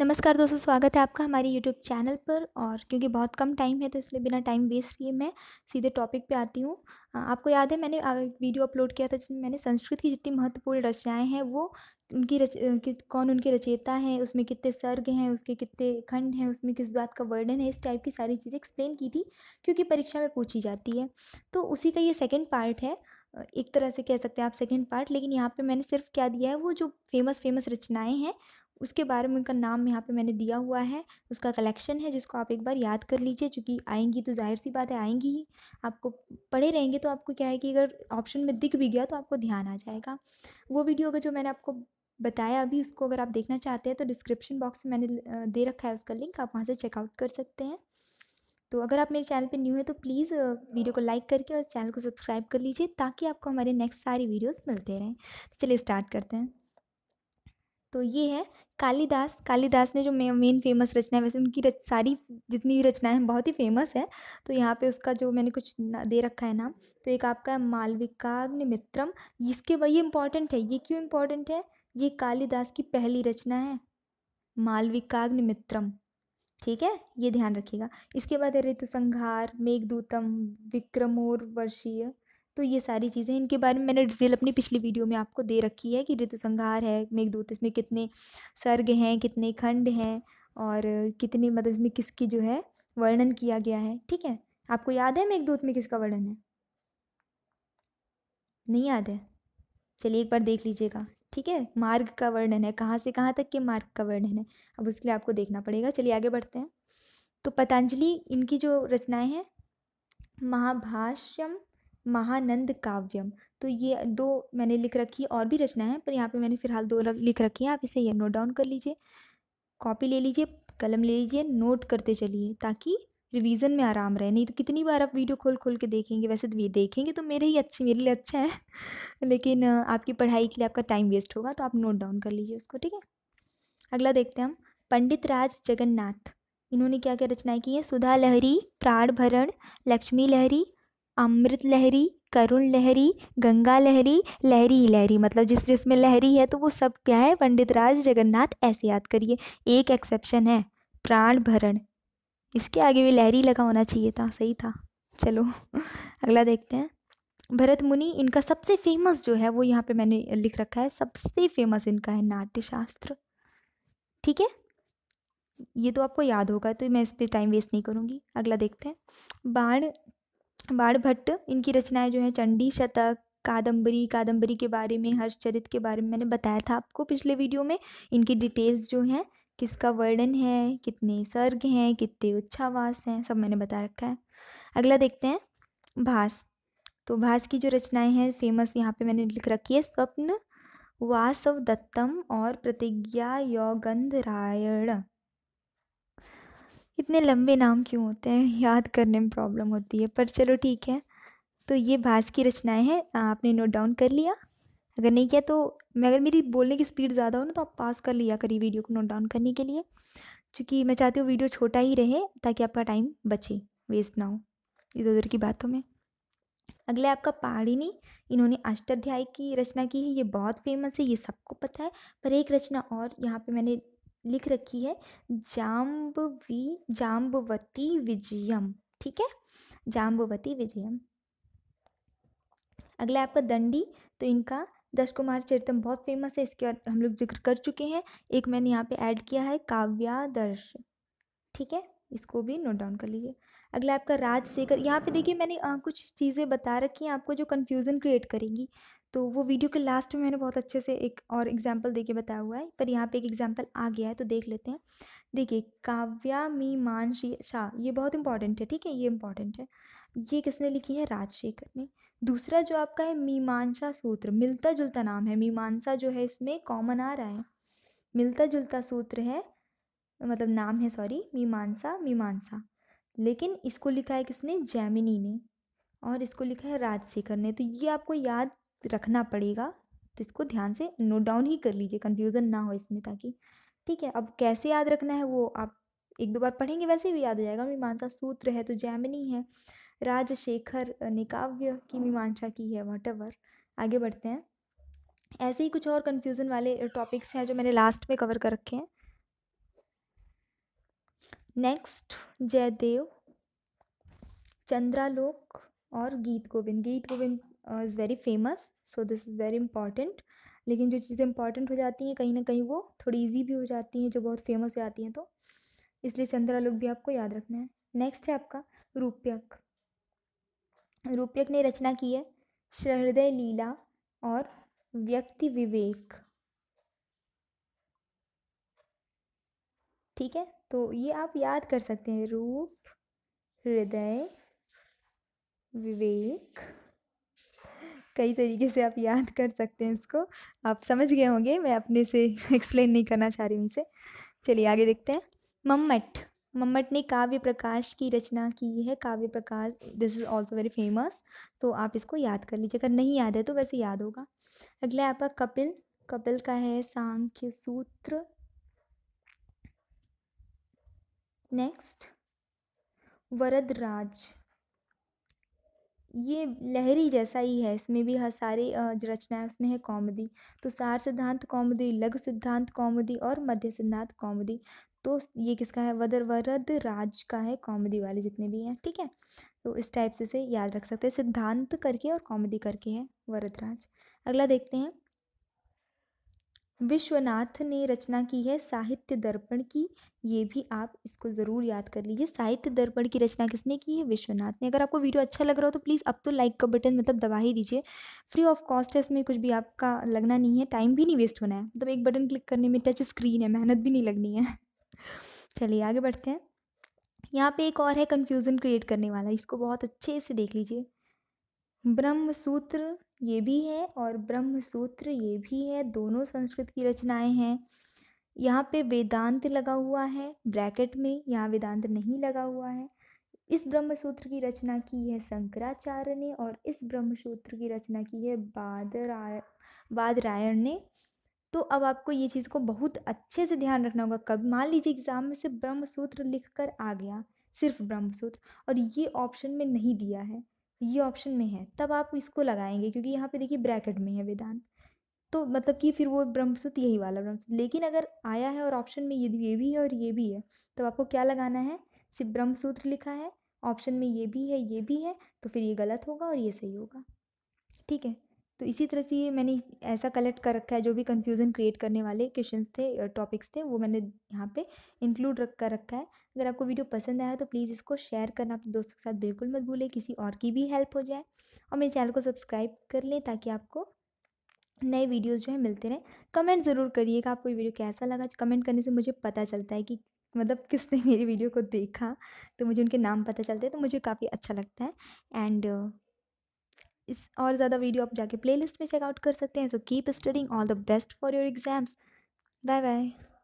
नमस्कार दोस्तों स्वागत है आपका हमारे YouTube चैनल पर और क्योंकि बहुत कम टाइम है तो इसलिए बिना टाइम वेस्ट किए मैं सीधे टॉपिक पे आती हूँ आपको याद है मैंने वीडियो अपलोड किया था जिसमें मैंने संस्कृत की जितनी महत्वपूर्ण रचनाएं हैं वो उनकी रच कौन उनके रचयिता हैं उसमें कितने सर्ग हैं उसके कितने खंड हैं उसमें किस बात का वर्णन है इस टाइप की सारी चीज़ें एक्सप्लेन की थी क्योंकि परीक्षा में पूछी जाती है तो उसी का ये सेकेंड पार्ट है एक तरह से कह सकते हैं आप सेकेंड पार्ट लेकिन यहाँ पे मैंने सिर्फ क्या दिया है वो जो फेमस फेमस रचनाएं हैं उसके बारे में उनका नाम यहाँ पे मैंने दिया हुआ है उसका कलेक्शन है जिसको आप एक बार याद कर लीजिए चूँकि आएंगी तो जाहिर सी बात है आएंगी ही आपको पढ़े रहेंगे तो आपको क्या है कि अगर ऑप्शन में दिख भी गया तो आपको ध्यान आ जाएगा वो वीडियो अगर जो मैंने आपको बताया अभी उसको अगर आप देखना चाहते हैं तो डिस्क्रिप्शन बॉक्स में मैंने दे रखा है उसका लिंक आप वहाँ से चेकआउट कर सकते हैं तो अगर आप मेरे चैनल पर न्यू हैं तो प्लीज़ वीडियो को लाइक करके और चैनल को सब्सक्राइब कर लीजिए ताकि आपको हमारे नेक्स्ट सारी वीडियोज़ मिलते रहें तो चलिए स्टार्ट करते हैं तो ये है कालिदास कालिदास ने जो मेन फेमस रचना है वैसे उनकी रच सारी जितनी भी रचनाएं हैं बहुत ही फेमस है तो यहाँ पे उसका जो मैंने कुछ दे रखा है नाम तो एक आपका मालविकाग्नि मित्रम इसके वही इम्पॉर्टेंट है ये क्यों इम्पॉर्टेंट है ये कालिदास की पहली रचना है मालविकाग्नि मित्रम ठीक है ये ध्यान रखिएगा इसके बाद है ऋतु संहार मेघदूतम विक्रमोर्वशीय तो ये सारी चीज़ें इनके बारे में मैंने डिटेल अपनी पिछली वीडियो में आपको दे रखी है कि ऋतु संहार है मेघदूत इसमें कितने सर्ग हैं कितने खंड हैं और कितने मतलब इसमें किसकी जो है वर्णन किया गया है ठीक है आपको याद है मेघदूत में किसका वर्णन है नहीं याद है चलिए एक बार देख लीजिएगा ठीक है मार्ग का वर्णन है कहाँ से कहाँ तक के मार्ग का वर्णन है अब उसके लिए आपको देखना पड़ेगा चलिए आगे बढ़ते हैं तो पतंजलि इनकी जो रचनाएं हैं महाभाष्यम महानंद काव्यम तो ये दो मैंने लिख रखी है और भी रचना है पर यहाँ पे मैंने फ़िलहाल दो लिख रखी है आप इसे ये नोट डाउन कर लीजिए कॉपी ले लीजिए कलम ले लीजिए नोट करते चलिए ताकि रिवीजन में आराम रहे नहीं तो कितनी बार आप वीडियो खोल खोल के देखेंगे वैसे तो देखेंगे तो मेरे ही अच्छे मेरे लिए अच्छा है लेकिन आपकी पढ़ाई के लिए आपका टाइम वेस्ट होगा तो आप नोट डाउन कर लीजिए उसको ठीक है अगला देखते हैं हम पंडित राज जगन्नाथ इन्होंने क्या क्या रचनाएं की हैं सुधा लहरी प्राण भरण लक्ष्मी लहरी अमृत लहरी करुण लहरी गंगा लहरी लहरी ही लहरी मतलब जिस जिसमें लहरी है तो वो सब क्या है पंडित राज जगन्नाथ ऐसे याद करिए एक एक्सेप्शन है प्राण भरण इसके आगे भी लहरी लगा होना चाहिए था सही था चलो अगला देखते हैं भरत मुनि इनका सबसे फेमस जो है वो यहाँ पे मैंने लिख रखा है सबसे फेमस इनका है नाट्य शास्त्र ठीक है ये तो आपको याद होगा तो मैं इस पर टाइम वेस्ट नहीं करूँगी अगला देखते हैं बाण बाण भट्ट इनकी रचनाएं जो हैं चंडी शतक कादम्बरी कादम्बरी के बारे में हर्षचरित के बारे में मैंने बताया था आपको पिछले वीडियो में इनकी डिटेल्स जो हैं किसका वर्णन है कितने सर्ग हैं कितने उच्छावास हैं सब मैंने बता रखा है अगला देखते हैं भास तो भास की जो रचनाएं हैं फेमस यहाँ पे मैंने लिख रखी है स्वप्न वासव दत्तम और प्रतिज्ञा यौगंधरायण इतने लंबे नाम क्यों होते हैं याद करने में प्रॉब्लम होती है पर चलो ठीक है तो ये भास की रचनाएं हैं आपने नोट डाउन कर लिया अगर नहीं किया तो मैं अगर मेरी बोलने की स्पीड ज़्यादा हो ना तो आप पास कर लिया करिए वीडियो को नोट डाउन करने के लिए क्योंकि मैं चाहती हूँ वीडियो छोटा ही रहे ताकि आपका टाइम बचे वेस्ट ना हो इधर उधर की बातों में अगला आपका पाड़िनी इन्होंने अष्टाध्याय की रचना की है ये बहुत फेमस है ये सबको पता है पर एक रचना और यहाँ पे मैंने लिख रखी है जाम्बवी जाम्बवती विजयम ठीक है जाम्बवती विजयम अगला आपका दंडी तो इनका दस कुमार चरितम बहुत फेमस है इसके बाद हम लोग जिक्र कर चुके हैं एक मैंने यहाँ पे ऐड किया है काव्यादर्श ठीक है इसको भी नोट डाउन कर लीजिए अगला आपका राजशेखर यहाँ पे देखिए मैंने आ, कुछ चीज़ें बता रखी हैं आपको जो कन्फ्यूज़न क्रिएट करेंगी तो वो वीडियो के लास्ट में मैंने बहुत अच्छे से एक और एग्जाम्पल देके बताया हुआ है पर यहाँ पे एक एग्जाम्पल आ गया है तो देख लेते हैं देखिए काव्या मीमांशी शाह ये बहुत इंपॉर्टेंट है ठीक है ये इंपॉर्टेंट है ये किसने लिखी है राजशेखर ने दूसरा जो आपका है मीमांसा सूत्र मिलता जुलता नाम है मीमांसा जो है इसमें कॉमन आ रहा है मिलता जुलता सूत्र है मतलब नाम है सॉरी मीमांसा मीमांसा लेकिन इसको लिखा है किसने जैमिनी ने और इसको लिखा है राजशेखर ने तो ये आपको याद रखना पड़ेगा तो इसको ध्यान से नोट डाउन ही कर लीजिए कन्फ्यूज़न ना हो इसमें ताकि ठीक है अब कैसे याद रखना है वो आप एक दो बार पढ़ेंगे वैसे भी याद हो जाएगा मीमांसा सूत्र है तो जैमिनी है राजशेखर ने काव्य की मीमांसा की है वट आगे बढ़ते हैं ऐसे ही कुछ और कन्फ्यूज़न वाले टॉपिक्स हैं जो मैंने लास्ट में कवर कर रखे हैं नेक्स्ट जयदेव चंद्रालोक और Geet Govind Geet Govind is very famous so this is very important लेकिन जो चीज़ें इंपॉर्टेंट हो जाती हैं कहीं ना कहीं वो थोड़ी इजी भी हो जाती हैं जो बहुत फेमस हो जाती हैं तो इसलिए चंद्रालोक भी आपको याद रखना है नेक्स्ट है आपका रूपयक रूपयक ने रचना की है हृदय लीला और व्यक्ति विवेक ठीक है तो ये आप याद कर सकते हैं रूप हृदय विवेक कई तरीके से आप याद कर सकते हैं इसको आप समझ गए होंगे मैं अपने से एक्सप्लेन नहीं करना चाह रही हूँ इसे चलिए आगे देखते हैं मम्मट मम्मट ने काव्य प्रकाश की रचना की है Kavya Prakash this is also very famous तो आप इसको याद कर लीजिए अगर नहीं याद है तो वैसे याद होगा अगला आपका कपिल कपिल का है सांख्य सूत्र नेक्स्ट वरदराज ये लहरी जैसा ही है इसमें भी हर सारी रचनाएं उसमें है कॉमेडी तो सार सिद्धांत कॉमेडी लघु सिद्धांत कॉमेडी और मध्य सिद्धांत कॉमेडी तो ये किसका है वदर वरद राज का है कॉमेडी वाले जितने भी हैं ठीक है तो इस टाइप से इसे याद रख सकते हैं सिद्धांत करके और कॉमेडी करके है वरदराज अगला देखते हैं विश्वनाथ ने रचना की है साहित्य दर्पण की ये भी आप इसको ज़रूर याद कर लीजिए साहित्य दर्पण की रचना किसने की है विश्वनाथ ने अगर आपको वीडियो अच्छा लग रहा हो तो प्लीज़ अब तो लाइक का बटन मतलब दबा ही दीजिए फ्री ऑफ कॉस्ट है इसमें कुछ भी आपका लगना नहीं है टाइम भी नहीं वेस्ट होना है मतलब तो एक बटन क्लिक करने में टच स्क्रीन है मेहनत भी नहीं लगनी है चलिए आगे बढ़ते हैं यहाँ पर एक और है कन्फ्यूज़न क्रिएट करने वाला इसको बहुत अच्छे से देख लीजिए ब्रह्म सूत्र ये भी है और ब्रह्म सूत्र ये भी है दोनों संस्कृत की रचनाएं हैं यहाँ पे वेदांत लगा हुआ है ब्रैकेट में यहाँ वेदांत नहीं लगा हुआ है इस ब्रह्मसूत्र की रचना की है शंकराचार्य ने और इस ब्रह्मसूत्र की रचना की है बादराय बादरायण ने तो अब आपको ये चीज़ को बहुत अच्छे से ध्यान रखना होगा कब मान लीजिए एग्ज़ाम में से ब्रह्मसूत्र लिख कर आ गया सिर्फ ब्रह्मसूत्र और ये ऑप्शन में नहीं दिया है ये ऑप्शन में है तब आप इसको लगाएंगे क्योंकि यहाँ पे देखिए ब्रैकेट में है वेदांत तो मतलब कि फिर वो ब्रह्मसूत्र यही वाला ब्रह्मसूत्र लेकिन अगर आया है और ऑप्शन में ये ये भी है और ये भी है तो आपको क्या लगाना है सिर्फ ब्रह्मसूत्र लिखा है ऑप्शन में ये भी है ये भी है तो फिर ये गलत होगा और ये सही होगा ठीक है तो इसी तरह से ये मैंने ऐसा कलेक्ट कर रखा है जो भी कंफ्यूजन क्रिएट करने वाले क्वेश्चन थे टॉपिक्स थे वो मैंने यहाँ पे इंक्लूड रख कर रखा है अगर आपको वीडियो पसंद आया तो प्लीज़ इसको शेयर करना अपने दोस्तों के साथ बिल्कुल मत भूलें किसी और की भी हेल्प हो जाए और मेरे चैनल को सब्सक्राइब कर लें ताकि आपको नए वीडियोज़ जो है मिलते रहें कमेंट ज़रूर करिएगा आपको ये वीडियो कैसा लगा कमेंट करने से मुझे पता चलता है कि मतलब किसने मेरी वीडियो को देखा तो मुझे उनके नाम पता चलते हैं तो मुझे काफ़ी अच्छा लगता है एंड इस और ज़्यादा वीडियो आप जाके प्लेलिस्ट में चेकआउट कर सकते हैं so keep studying all the best for your exams bye bye